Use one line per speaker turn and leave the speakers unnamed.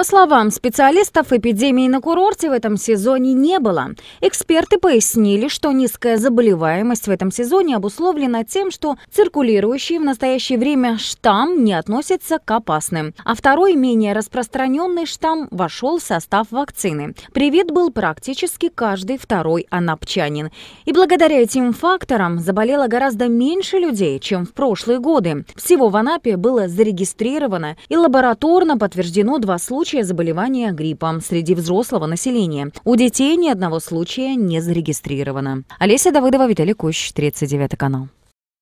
По словам специалистов, эпидемии на курорте в этом сезоне не было. Эксперты пояснили, что низкая заболеваемость в этом сезоне обусловлена тем, что циркулирующий в настоящее время штамм не относится к опасным, а второй менее распространенный штамм вошел в состав вакцины. Привит был практически каждый второй анапчанин. И благодаря этим факторам заболело гораздо меньше людей, чем в прошлые годы. Всего в Анапе было зарегистрировано и лабораторно подтверждено два случая случая заболевания гриппом среди взрослого населения. У детей ни одного случая не зарегистрировано. Олеся Давыдова, Виталий Кущ, 39 канал.